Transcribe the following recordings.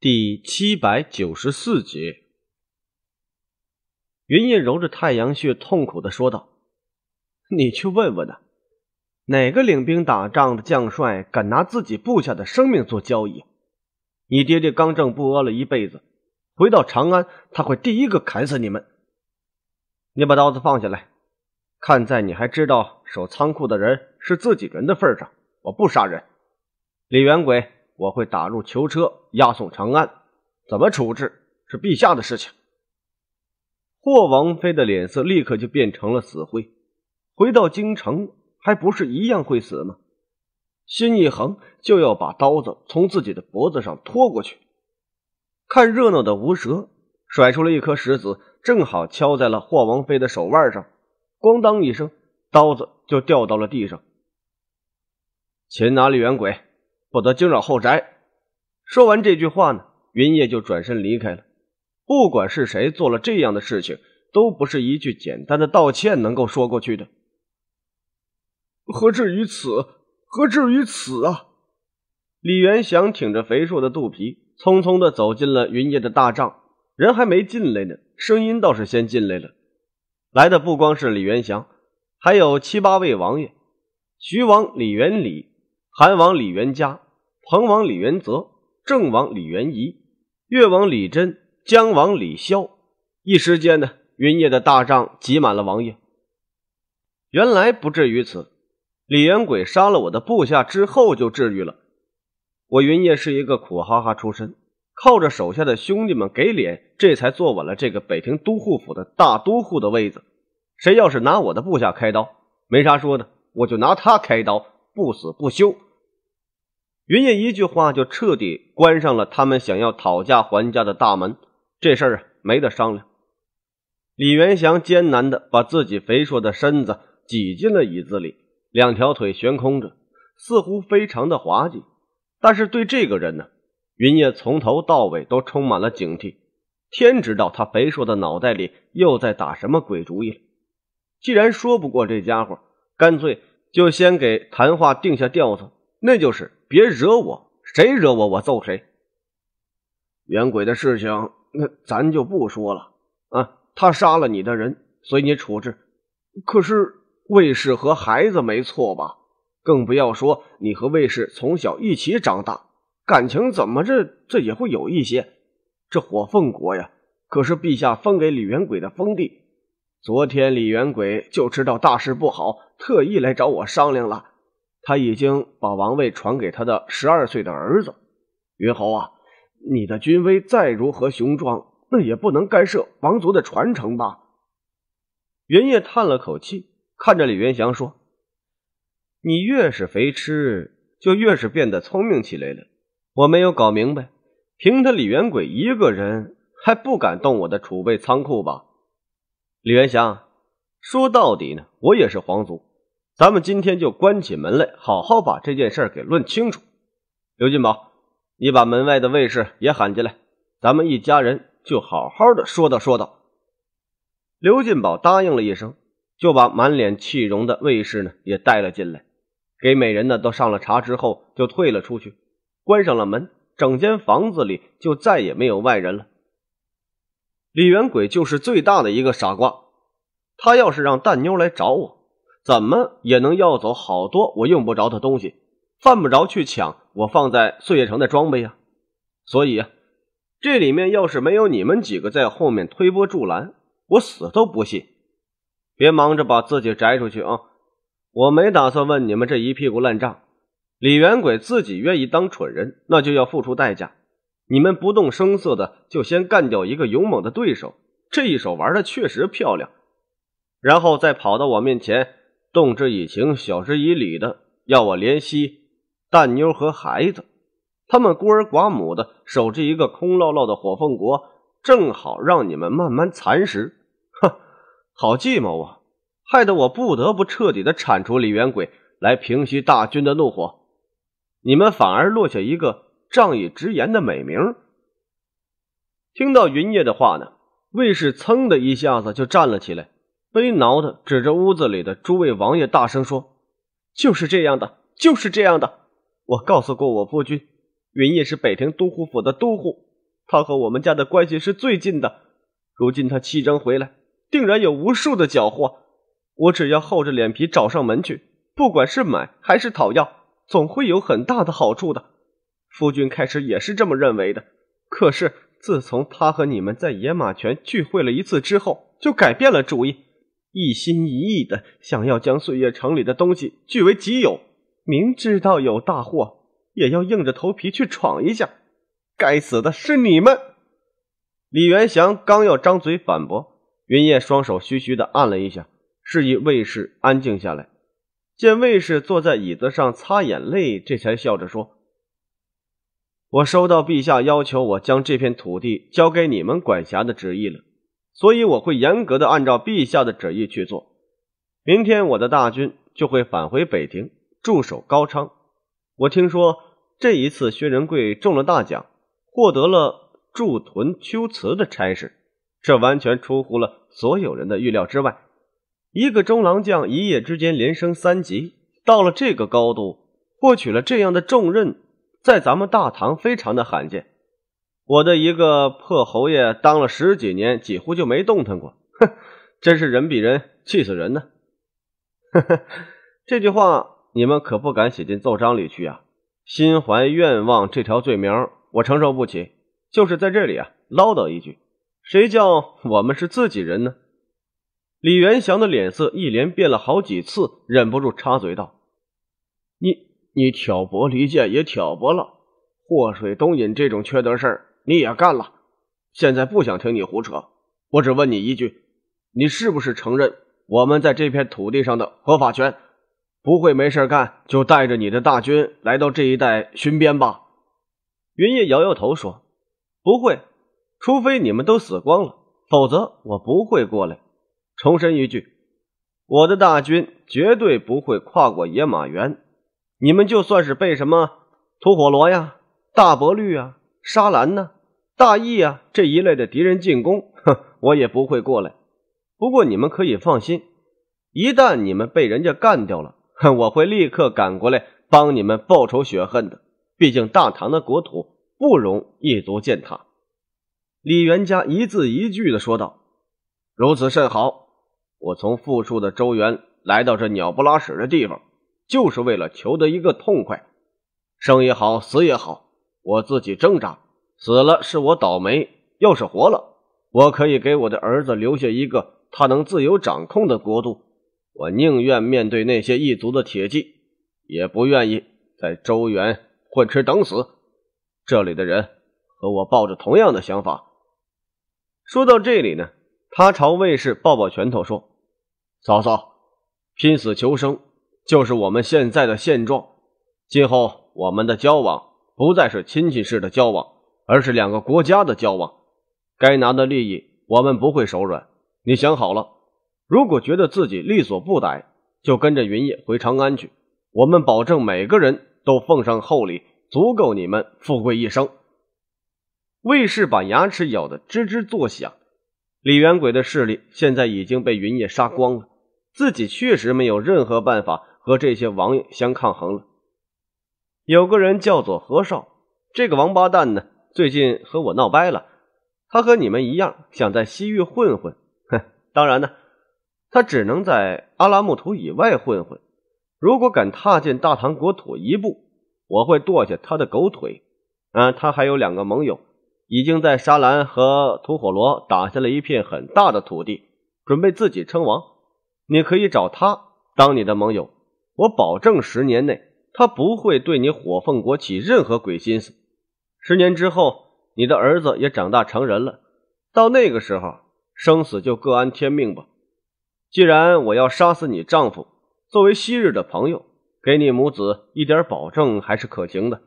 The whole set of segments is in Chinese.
第七百九十四集，云烨揉着太阳穴，痛苦的说道：“你去问问呐，哪个领兵打仗的将帅敢拿自己部下的生命做交易？你爹爹刚正不阿了一辈子，回到长安，他会第一个砍死你们。你把刀子放下来，看在你还知道守仓库的人是自己人的份上，我不杀人。”李元鬼。我会打入囚车，押送长安。怎么处置是陛下的事情。霍王妃的脸色立刻就变成了死灰。回到京城，还不是一样会死吗？心一横，就要把刀子从自己的脖子上拖过去。看热闹的吴蛇甩出了一颗石子，正好敲在了霍王妃的手腕上，咣当一声，刀子就掉到了地上。擒哪里元鬼？不得惊扰后宅。说完这句话呢，云烨就转身离开了。不管是谁做了这样的事情，都不是一句简单的道歉能够说过去的。何至于此？何至于此啊！李元祥挺着肥硕的肚皮，匆匆的走进了云烨的大帐。人还没进来呢，声音倒是先进来了。来的不光是李元祥，还有七八位王爷。徐王李元礼。韩王李元嘉、彭王李元泽、郑王李元仪、越王李贞、江王李萧，一时间呢，云烨的大帐挤满了王爷。原来不至于此，李元轨杀了我的部下之后就治愈了。我云烨是一个苦哈哈出身，靠着手下的兄弟们给脸，这才坐稳了这个北平都护府的大都护的位子。谁要是拿我的部下开刀，没啥说的，我就拿他开刀，不死不休。云烨一句话就彻底关上了他们想要讨价还价的大门，这事儿没得商量。李元祥艰难地把自己肥硕的身子挤进了椅子里，两条腿悬空着，似乎非常的滑稽。但是对这个人呢，云烨从头到尾都充满了警惕。天知道他肥硕的脑袋里又在打什么鬼主意了。既然说不过这家伙，干脆就先给谈话定下调子，那就是。别惹我，谁惹我，我揍谁。元鬼的事情，那咱就不说了啊。他杀了你的人，随你处置。可是卫氏和孩子没错吧？更不要说你和卫氏从小一起长大，感情怎么这这也会有一些？这火凤国呀，可是陛下封给李元鬼的封地。昨天李元鬼就知道大事不好，特意来找我商量了。他已经把王位传给他的十二岁的儿子云侯啊！你的军威再如何雄壮，那也不能干涉王族的传承吧？云烨叹了口气，看着李元祥说：“你越是肥痴，就越是变得聪明起来了。我没有搞明白，凭他李元鬼一个人，还不敢动我的储备仓库吧？”李元祥，说到底呢，我也是皇族。咱们今天就关起门来，好好把这件事给论清楚。刘金宝，你把门外的卫士也喊进来，咱们一家人就好好的说道说道。刘金宝答应了一声，就把满脸气容的卫士呢也带了进来，给每人呢都上了茶之后，就退了出去，关上了门。整间房子里就再也没有外人了。李元鬼就是最大的一个傻瓜，他要是让蛋妞来找我。怎么也能要走好多我用不着的东西，犯不着去抢我放在岁月城的装备呀。所以啊，这里面要是没有你们几个在后面推波助澜，我死都不信。别忙着把自己摘出去啊！我没打算问你们这一屁股烂账。李元鬼自己愿意当蠢人，那就要付出代价。你们不动声色的就先干掉一个勇猛的对手，这一手玩的确实漂亮。然后再跑到我面前。动之以情，晓之以理的，要我怜惜蛋妞和孩子，他们孤儿寡母的守着一个空落落的火凤国，正好让你们慢慢蚕食。哼，好计谋啊！害得我不得不彻底的铲除李元轨，来平息大军的怒火。你们反而落下一个仗义直言的美名。听到云烨的话呢，卫士噌的一下子就站了起来。悲恼的指着屋子里的诸位王爷，大声说：“就是这样的，就是这样的！我告诉过我夫君，云烨是北庭都护府的都护，他和我们家的关系是最近的。如今他弃征回来，定然有无数的缴获。我只要厚着脸皮找上门去，不管是买还是讨要，总会有很大的好处的。夫君开始也是这么认为的，可是自从他和你们在野马泉聚会了一次之后，就改变了主意。”一心一意的想要将岁月城里的东西据为己有，明知道有大祸，也要硬着头皮去闯一下。该死的是你们！李元祥刚要张嘴反驳，云烨双手虚虚的按了一下，示意卫士安静下来。见卫士坐在椅子上擦眼泪，这才笑着说：“我收到陛下要求我将这片土地交给你们管辖的旨意了。”所以我会严格的按照陛下的旨意去做。明天我的大军就会返回北庭，驻守高昌。我听说这一次薛仁贵中了大奖，获得了驻屯秋瓷的差事，这完全出乎了所有人的预料之外。一个中郎将一夜之间连升三级，到了这个高度，获取了这样的重任，在咱们大唐非常的罕见。我的一个破侯爷当了十几年，几乎就没动弹过，哼，真是人比人气死人呢。呵呵，这句话你们可不敢写进奏章里去呀！心怀愿望这条罪名我承受不起。就是在这里啊，唠叨一句，谁叫我们是自己人呢？李元祥的脸色一连变了好几次，忍不住插嘴道：“你你挑拨离间也挑拨了，祸水东引这种缺德事儿。”你也干了，现在不想听你胡扯，我只问你一句：你是不是承认我们在这片土地上的合法权？不会没事干就带着你的大军来到这一带巡边吧？云烨摇摇头说：“不会，除非你们都死光了，否则我不会过来。”重申一句，我的大军绝对不会跨过野马原。你们就算是被什么吐火罗呀、大伯律啊、沙兰呢？大义啊，这一类的敌人进攻，哼，我也不会过来。不过你们可以放心，一旦你们被人家干掉了，哼，我会立刻赶过来帮你们报仇雪恨的。毕竟大唐的国土不容异族践踏。”李元家一字一句的说道：“如此甚好。我从富庶的周原来到这鸟不拉屎的地方，就是为了求得一个痛快，生也好，死也好，我自己挣扎。”死了是我倒霉，要是活了，我可以给我的儿子留下一个他能自由掌控的国度。我宁愿面对那些异族的铁骑，也不愿意在周原混吃等死。这里的人和我抱着同样的想法。说到这里呢，他朝卫士抱抱拳头说：“嫂嫂，拼死求生就是我们现在的现状。今后我们的交往不再是亲戚式的交往。”而是两个国家的交往，该拿的利益我们不会手软。你想好了，如果觉得自己力所不逮，就跟着云烨回长安去。我们保证每个人都奉上厚礼，足够你们富贵一生。卫士把牙齿咬得吱吱作响。李元鬼的势力现在已经被云烨杀光了，自己确实没有任何办法和这些王爷相抗衡了。有个人叫做何少，这个王八蛋呢？最近和我闹掰了，他和你们一样想在西域混混，哼！当然呢，他只能在阿拉木图以外混混。如果敢踏进大唐国土一步，我会剁下他的狗腿。啊，他还有两个盟友，已经在沙兰和吐火罗打下了一片很大的土地，准备自己称王。你可以找他当你的盟友，我保证十年内他不会对你火凤国起任何鬼心思。十年之后，你的儿子也长大成人了。到那个时候，生死就各安天命吧。既然我要杀死你丈夫，作为昔日的朋友，给你母子一点保证还是可行的。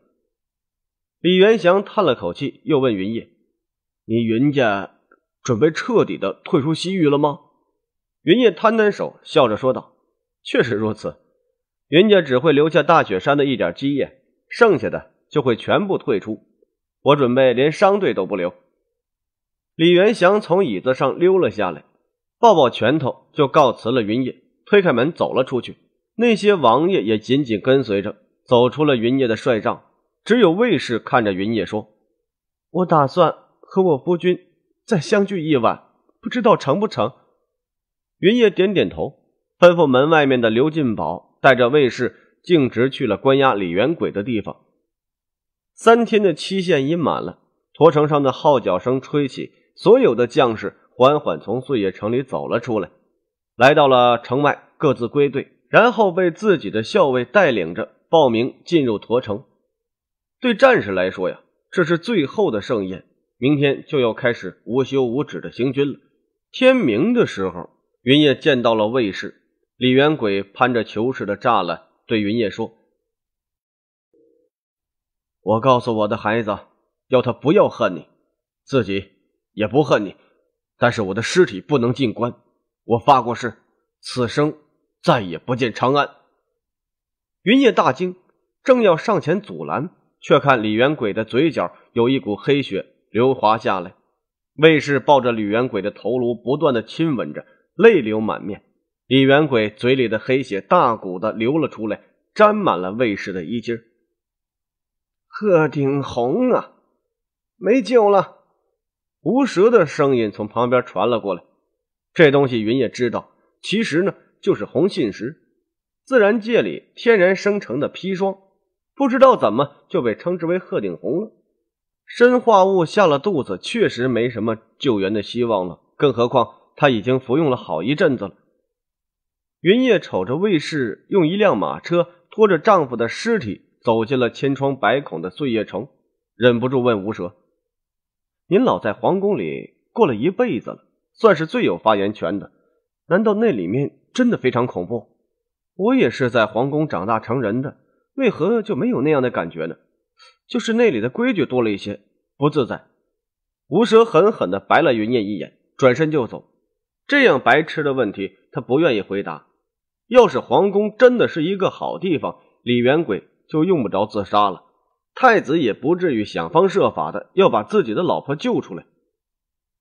李元祥叹了口气，又问云烨：“你云家准备彻底的退出西域了吗？”云烨摊摊手，笑着说道：“确实如此。云家只会留下大雪山的一点基业，剩下的就会全部退出。”我准备连商队都不留。李元祥从椅子上溜了下来，抱抱拳头就告辞了。云烨，推开门走了出去，那些王爷也紧紧跟随着走出了云烨的帅帐。只有卫士看着云烨说：“我打算和我夫君再相聚一晚，不知道成不成。”云烨点点头，吩咐门外面的刘进宝带着卫士径直去了关押李元鬼的地方。三天的期限已满了，驼城上的号角声吹起，所有的将士缓缓从碎叶城里走了出来，来到了城外，各自归队，然后被自己的校尉带领着报名进入驼城。对战士来说，呀，这是最后的盛宴，明天就要开始无休无止的行军了。天明的时候，云烨见到了卫士李元轨，攀着囚室的栅栏，对云烨说。我告诉我的孩子，要他不要恨你，自己也不恨你，但是我的尸体不能进关。我发过誓，此生再也不见长安。云烨大惊，正要上前阻拦，却看李元鬼的嘴角有一股黑血流滑下来。卫士抱着李元鬼的头颅，不断的亲吻着，泪流满面。李元鬼嘴里的黑血大股的流了出来，沾满了卫士的衣襟。鹤顶红啊，没救了！无蛇的声音从旁边传了过来。这东西云烨知道，其实呢就是红信石，自然界里天然生成的砒霜，不知道怎么就被称之为鹤顶红了。砷化物下了肚子，确实没什么救援的希望了。更何况他已经服用了好一阵子了。云烨瞅着卫士用一辆马车拖着丈夫的尸体。走进了千疮百孔的碎叶城，忍不住问吴蛇：“您老在皇宫里过了一辈子了，算是最有发言权的。难道那里面真的非常恐怖？我也是在皇宫长大成人的，为何就没有那样的感觉呢？就是那里的规矩多了一些，不自在。”吴蛇狠狠的白了云念一眼，转身就走。这样白痴的问题，他不愿意回答。要是皇宫真的是一个好地方，李元鬼就用不着自杀了，太子也不至于想方设法的要把自己的老婆救出来。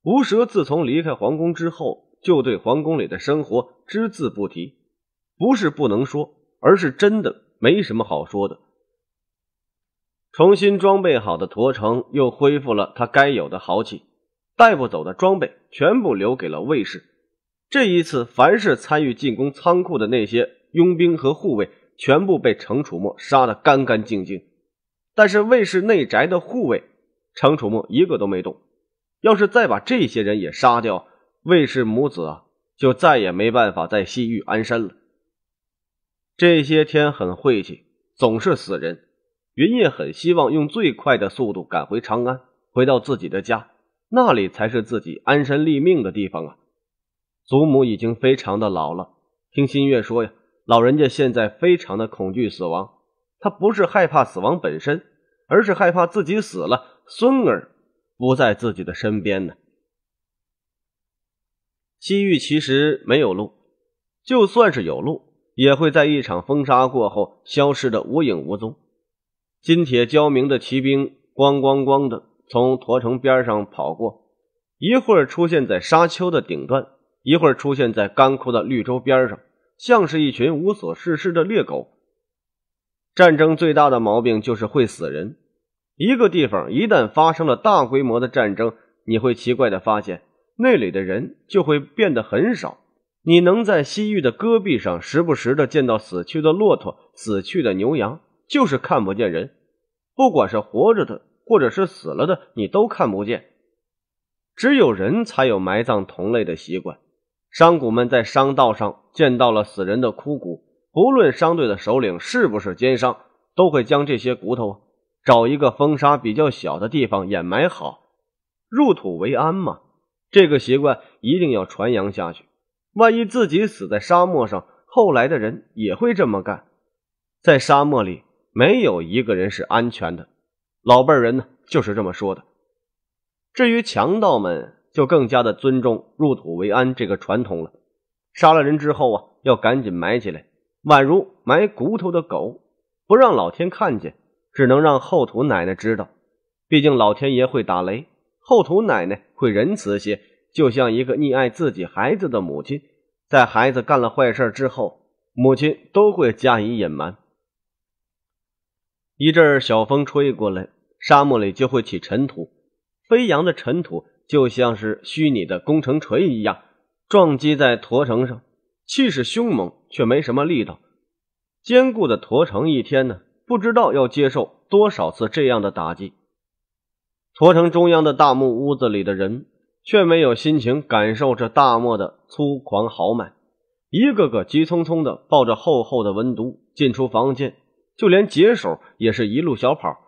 吴蛇自从离开皇宫之后，就对皇宫里的生活只字不提，不是不能说，而是真的没什么好说的。重新装备好的驼城又恢复了他该有的豪气，带不走的装备全部留给了卫士。这一次，凡是参与进攻仓库的那些佣兵和护卫。全部被程楚墨杀得干干净净，但是卫氏内宅的护卫，程楚墨一个都没动。要是再把这些人也杀掉，卫氏母子啊，就再也没办法在西域安身了。这些天很晦气，总是死人。云烨很希望用最快的速度赶回长安，回到自己的家，那里才是自己安身立命的地方啊。祖母已经非常的老了，听新月说呀。老人家现在非常的恐惧死亡，他不是害怕死亡本身，而是害怕自己死了，孙儿不在自己的身边呢。西域其实没有路，就算是有路，也会在一场风沙过后消失的无影无踪。金铁交鸣的骑兵咣咣咣的从驼城边上跑过，一会儿出现在沙丘的顶端，一会儿出现在干枯的绿洲边上。像是一群无所事事的猎狗。战争最大的毛病就是会死人。一个地方一旦发生了大规模的战争，你会奇怪的发现，那里的人就会变得很少。你能在西域的戈壁上时不时的见到死去的骆驼、死去的牛羊，就是看不见人。不管是活着的，或者是死了的，你都看不见。只有人才有埋葬同类的习惯。商贾们在商道上见到了死人的枯骨，不论商队的首领是不是奸商，都会将这些骨头啊，找一个风沙比较小的地方掩埋好，入土为安嘛。这个习惯一定要传扬下去，万一自己死在沙漠上，后来的人也会这么干。在沙漠里，没有一个人是安全的，老辈人呢就是这么说的。至于强盗们。就更加的尊重入土为安这个传统了。杀了人之后啊，要赶紧埋起来，宛如埋骨头的狗，不让老天看见，只能让后土奶奶知道。毕竟老天爷会打雷，后土奶奶会仁慈些，就像一个溺爱自己孩子的母亲，在孩子干了坏事之后，母亲都会加以隐瞒。一阵小风吹过来，沙漠里就会起尘土，飞扬的尘土。就像是虚拟的工程锤一样，撞击在驼城上，气势凶猛却没什么力道。坚固的驼城一天呢，不知道要接受多少次这样的打击。驼城中央的大木屋子里的人，却没有心情感受这大漠的粗狂豪迈，一个个急匆匆的抱着厚厚的文牍进出房间，就连解手也是一路小跑。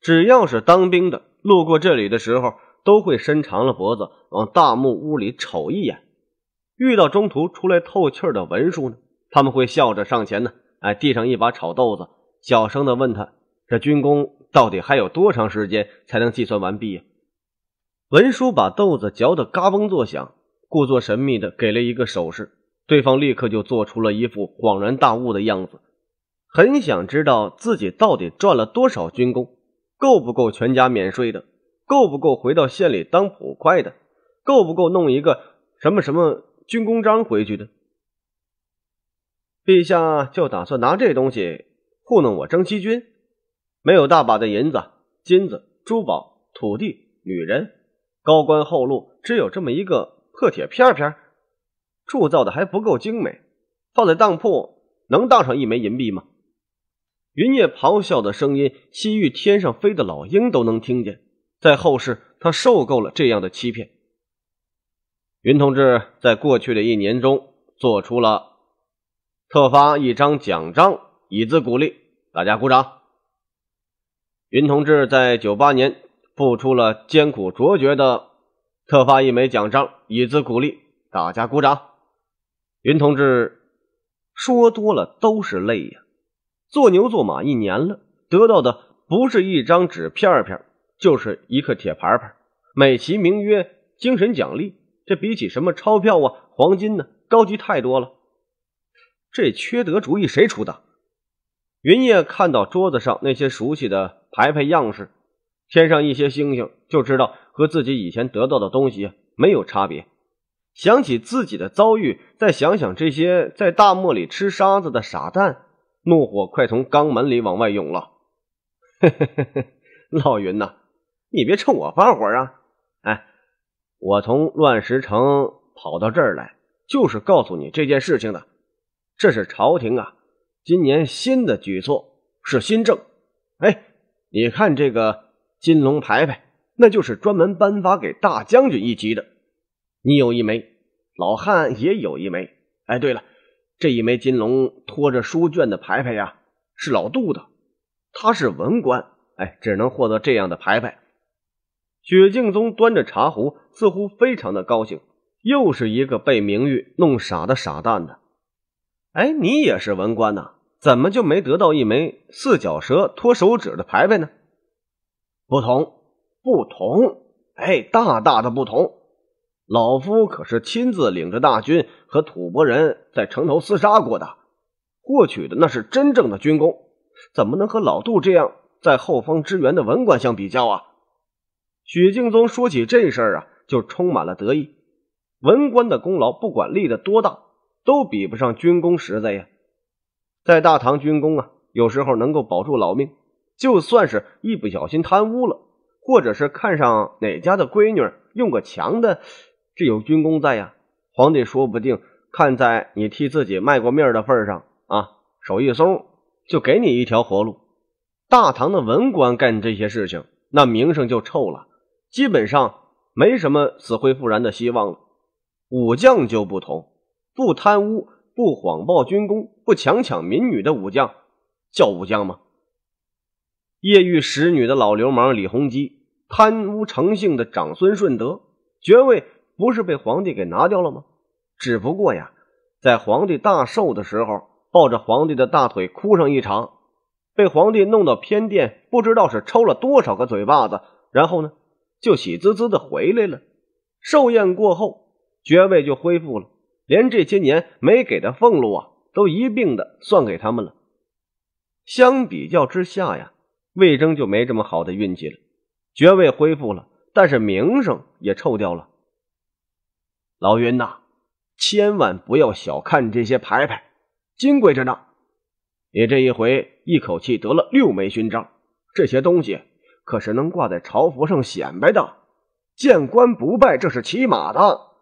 只要是当兵的路过这里的时候。都会伸长了脖子往大木屋里瞅一眼，遇到中途出来透气的文书呢，他们会笑着上前呢，哎，递上一把炒豆子，小声的问他：“这军功到底还有多长时间才能计算完毕呀？”文书把豆子嚼得嘎嘣作响，故作神秘的给了一个手势，对方立刻就做出了一副恍然大悟的样子，很想知道自己到底赚了多少军功，够不够全家免税的。够不够回到县里当捕快的？够不够弄一个什么什么军功章回去的？陛下就打算拿这东西糊弄我征西军？没有大把的银子、金子、珠宝、土地、女人、高官厚禄，只有这么一个破铁片片，铸造的还不够精美，放在当铺能当上一枚银币吗？云夜咆哮的声音，西域天上飞的老鹰都能听见。在后世，他受够了这样的欺骗。云同志在过去的一年中做出了，特发一张奖章，以资鼓励，大家鼓掌。云同志在九八年付出了艰苦卓绝的，特发一枚奖章，以资鼓励，大家鼓掌。云同志说多了都是泪呀，做牛做马一年了，得到的不是一张纸片片。就是一个铁牌牌，美其名曰精神奖励，这比起什么钞票啊、黄金呢，高级太多了。这缺德主意谁出的？云烨看到桌子上那些熟悉的牌牌样式，添上一些星星，就知道和自己以前得到的东西没有差别。想起自己的遭遇，再想想这些在大漠里吃沙子的傻蛋，怒火快从肛门里往外涌了。嘿嘿嘿嘿，老云呐！你别冲我发火啊！哎，我从乱石城跑到这儿来，就是告诉你这件事情的。这是朝廷啊，今年新的举措是新政。哎，你看这个金龙牌牌，那就是专门颁发给大将军一级的。你有一枚，老汉也有一枚。哎，对了，这一枚金龙拖着书卷的牌牌呀，是老杜的，他是文官，哎，只能获得这样的牌牌。雪敬宗端着茶壶，似乎非常的高兴。又是一个被名誉弄傻的傻蛋呢。哎，你也是文官呐，怎么就没得到一枚四脚蛇脱手指的牌牌呢？不同，不同。哎，大大的不同。老夫可是亲自领着大军和吐蕃人在城头厮杀过的，获取的那是真正的军功，怎么能和老杜这样在后方支援的文官相比较啊？许敬宗说起这事儿啊，就充满了得意。文官的功劳，不管立得多大，都比不上军功实在呀。在大唐，军功啊，有时候能够保住老命。就算是一不小心贪污了，或者是看上哪家的闺女，用个强的，这有军功在呀，皇帝说不定看在你替自己卖过命的份上啊，手一松就给你一条活路。大唐的文官干这些事情，那名声就臭了。基本上没什么死灰复燃的希望了。武将就不同，不贪污、不谎报军功、不强抢民女的武将，叫武将吗？夜遇使女的老流氓李弘基，贪污成性的长孙顺德，爵位不是被皇帝给拿掉了吗？只不过呀，在皇帝大寿的时候，抱着皇帝的大腿哭上一场，被皇帝弄到偏殿，不知道是抽了多少个嘴巴子，然后呢？就喜滋滋的回来了。寿宴过后，爵位就恢复了，连这些年没给的俸禄啊，都一并的算给他们了。相比较之下呀，魏征就没这么好的运气了。爵位恢复了，但是名声也臭掉了。老云呐，千万不要小看这些牌牌，金贵着呢。你这一回一口气得了六枚勋章，这些东西。可是能挂在朝服上显摆的，见官不拜，这是骑马的。